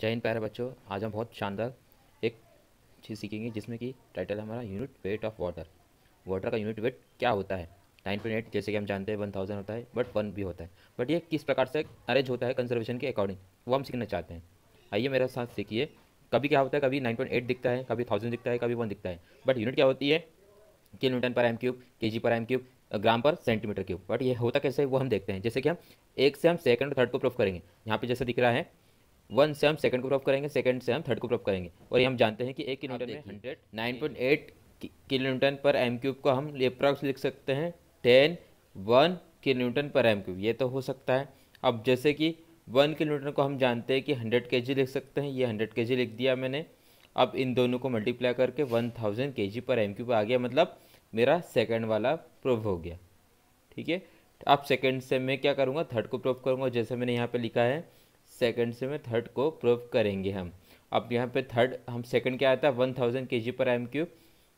जय हिंद प्यारे बच्चों आज हम बहुत शानदार एक चीज़ सीखेंगे जिसमें कि टाइटल हमारा unit weight of water water का यूनिट वेट क्या होता है नाइन पॉइंट एट जैसे कि हम जानते हैं वन थाउजेंड होता है बट वन भी होता है बट ये किस प्रकार से अरेंज होता है कंजर्वेशन के अकॉर्डिंग वो हम सीखना चाहते हैं आइए मेरे साथ सीखिए कभी क्या होता है कभी नाइन पॉइंट एट दिखता है कभी थाउजेंड दिखता है कभी वन दिखता है बट यूनिट क्या होती है किलो न्यूटन पर एम क्यूब के जी पर एम क्यूब ग्राम पर सेंटीमीटर क्यूब बट ये होता कैसे वो हम देखते हैं जैसे कि हम एक से हम सेकंड और थर्ड को प्रूफ करेंगे यहाँ पे जैसे दिख रहा है वन से हम सेकंड को ड्रॉप करेंगे सेकंड से हम थर्ड को ड्रॉप करेंगे और ये हम जानते हैं कि एक किलोमीटर में hundred nine point eight kilo newton पर एम क्यूब को हम अप्रॉक्स लिख सकते हैं टेन वन किलो न्यूटन पर एम क्यूब ये तो हो सकता है अब जैसे कि वन किलो न्यूटन को हम जानते हैं कि हंड्रेड के जी लिख सकते हैं ये हंड्रेड के जी लिख दिया मैंने अब इन दोनों को मल्टीप्लाई करके वन थाउजेंड के जी पर एम क्यूब आ गया मतलब मेरा सेकेंड वाला प्रूफ हो गया ठीक है अब सेकेंड से मैं क्या करूँगा थर्ड को प्रूफ करूँगा जैसे मैंने यहाँ पर लिखा है सेकंड से में थर्ड को प्रूव करेंगे हम अब यहाँ पे थर्ड हम सेकंड क्या आता है वन थाउजेंड के जी पर एम क्यूब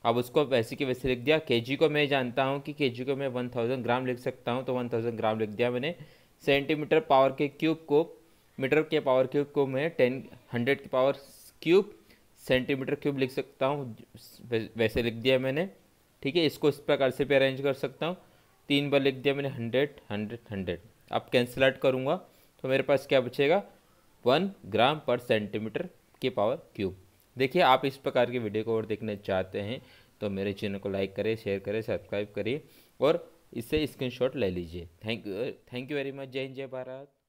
अब उसको वैसे कि वैसे लिख दिया के जी को मैं जानता हूँ कि के जी को मैं वन थाउजेंड ग्राम लिख सकता हूँ तो वन थाउजेंड ग्राम लिख दिया मैंने सेंटीमीटर पावर के क्यूब को मीटर के पावर क्यूब को मैं टेन हंड्रेड के पावर क्यूब सेंटीमीटर क्यूब लिख सकता हूँ वैसे लिख दिया मैंने ठीक है इसको इस प्रकार से भी अरेंज कर सकता हूँ तीन बार लिख दिया मैंने हंड्रेड हंड्रेड हंड्रेड अब कैंसिल आउट करूँगा तो मेरे पास क्या बचेगा वन ग्राम पर सेंटीमीटर के पावर क्यूब देखिए आप इस प्रकार की वीडियो को और देखना चाहते हैं तो मेरे चैनल को लाइक करें शेयर करें सब्सक्राइब करिए और इससे स्क्रीनशॉट ले लीजिए thank you thank you very much जय हिंद जय भारत